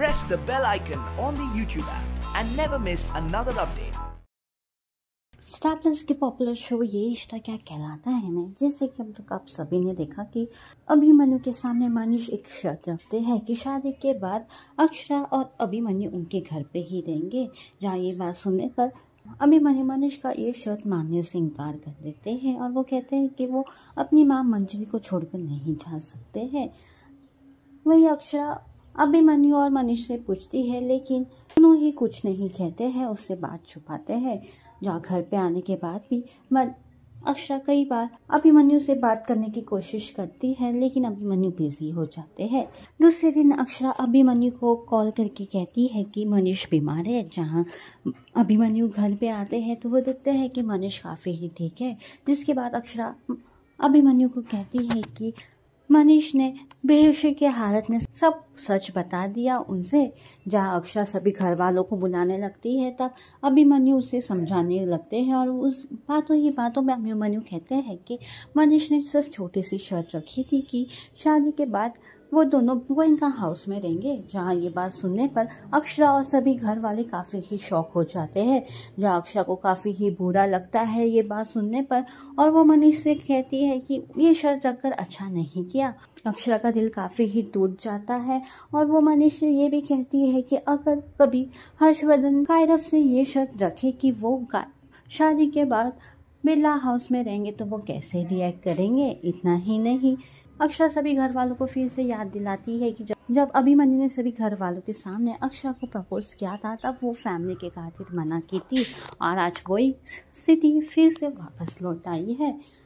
press the bell icon on the YouTube app and never miss another update. Star के popular show Yeh Rishta क्या कहलाता है मैं जैसे कि अब तक तो आप सभी ने देखा कि अभिमन्यु के सामने मनीष एक शर्त रखते हैं कि शादी के बाद अक्षरा और अभिमन्यु उनके घर पे ही रहेंगे जहाँ ये बात सुनने पर अभिमन्यु मनीष का ये शर्त मानने से इनकार कर देते हैं और वो कहते हैं कि वो अपनी माँ मंजरी को छोड़कर नहीं जा सकते हैं वही अक्षरा अभिमन्यु और मनीष से पूछती है लेकिन दोनों ही कुछ नहीं कहते हैं उससे बात छुपाते हैं जहाँ घर पे आने के बाद भी मन अक्षरा कई बार अभिमन्यु से बात करने की कोशिश करती है लेकिन अभिमन्यु बिजी हो जाते हैं दूसरे दिन अक्षरा अभिमन्यु को कॉल करके कहती है कि मनीष बीमार है जहाँ अभिमन्यु घर पे आते हैं तो वो देखते हैं कि मनीष काफ़ी ही ठीक है जिसके बाद अक्षरा अभिमन्यु को कहती है कि मनीष ने बेहोशी के हालत में सब सच बता दिया उनसे जहाँ अक्षरा सभी घर वालों को बुलाने लगती है तब अभिमन्यु उसे समझाने लगते हैं और उस बातों ये बातों में अभिमन्यु कहते हैं कि मनीष ने सिर्फ छोटी सी शर्त रखी थी कि शादी के बाद वो दोनों इनका हाउस में रहेंगे जहाँ ये बात सुनने पर अक्षरा और सभी घर वाले काफ़ी ही शौक हो जाते हैं जहाँ अक्षरा को काफ़ी ही बुरा लगता है ये बात सुनने पर और वो मनीष से कहती है कि ये शर्त रखकर अच्छा नहीं किया अक्षरा का दिल काफ़ी ही टूट जाता है और वो मनीष से ये भी कहती है कि अगर कभी हर्षवर्धन कायरफ से ये शर्त रखे कि वो शादी के बाद बिरला हाउस में रहेंगे तो वो कैसे रिएक्ट करेंगे इतना ही नहीं अक्षरा सभी घर वालों को फिर से याद दिलाती है कि जब जब अभिमन्यु ने सभी घर वालों के सामने अक्षरा को प्रपोज किया था तब वो फैमिली के खातिर मना की थी और आज वही स्थिति फिर से वापस लौट आई है